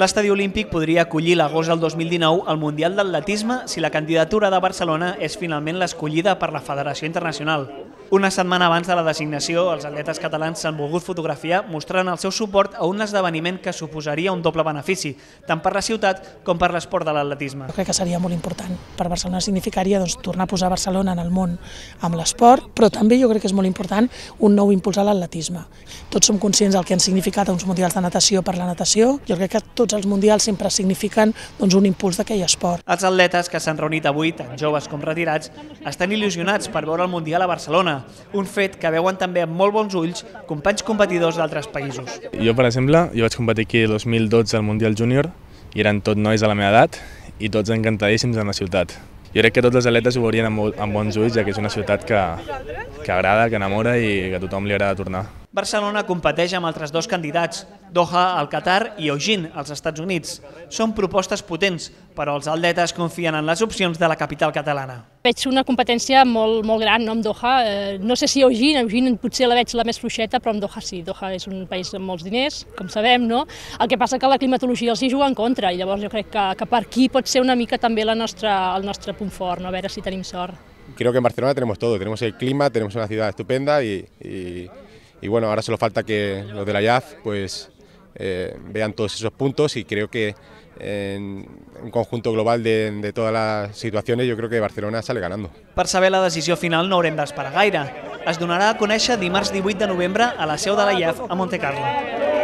L'estadi olímpic podria acollir l'agost del 2019 al Mundial d'Atletisme si la candidatura de Barcelona és finalment l'escollida per la Federació Internacional. Una setmana abans de la designació, els atletes catalans s'han volgut fotografiar mostrant el seu suport a un esdeveniment que suposaria un doble benefici, tant per la ciutat com per l'esport de l'atletisme. Jo crec que seria molt important. Per Barcelona significaria doncs, tornar a posar Barcelona en el món amb l'esport, però també jo crec que és molt important un nou impuls a l'atletisme. Tots som conscients del que han significat uns mundials de natació per la natació. Jo crec que tots els mundials sempre signifiquen doncs, un impuls d'aquell esport. Els atletes que s'han reunit avui, tant joves com retirats, estan il·lusionats per veure el Mundial a Barcelona, un fet que veuen també amb molt bons ulls companys competidors d'altres països. Jo, per exemple, jo vaig competir aquí el 2012 al Mundial Júnior i eren tot nois a la meva edat i tots encantadíssims en la ciutat. Jo crec que tots els atletes ho veurien amb, amb bons ulls, ja que és una ciutat que, que agrada, que enamora i que a tothom li agrada tornar. Barcelona competeix amb altres dos candidats, Doha al Qatar i Eugene als Estats Units. Són propostes potents, però els atletes confien en les opcions de la capital catalana. Veig una competència molt, molt gran no, amb Doha. Eh, no sé si Eugene, Eugene potser la veig la més fluixeta, però amb Doha sí. Doha és un país amb molts diners, com sabem, no? El que passa que la climatologia els hi juga en contra i llavors jo crec que, que per aquí pot ser una mica també la nostra, el nostre punt fort, no? a veure si tenim sort. Creo que en Barcelona tenemos todo, tenemos el clima, tenemos una ciudad estupenda y, y y bueno, ahora solo falta que los de la IAF pues eh, vean todos esos puntos y creo que en un conjunto global de, de todas las situaciones yo creo que Barcelona sale ganando. Per saber la decisió final no haurem d'esperar gaire. Es donarà a conèixer dimarts 18 de novembre a la seu de la IAF a Montecarlo.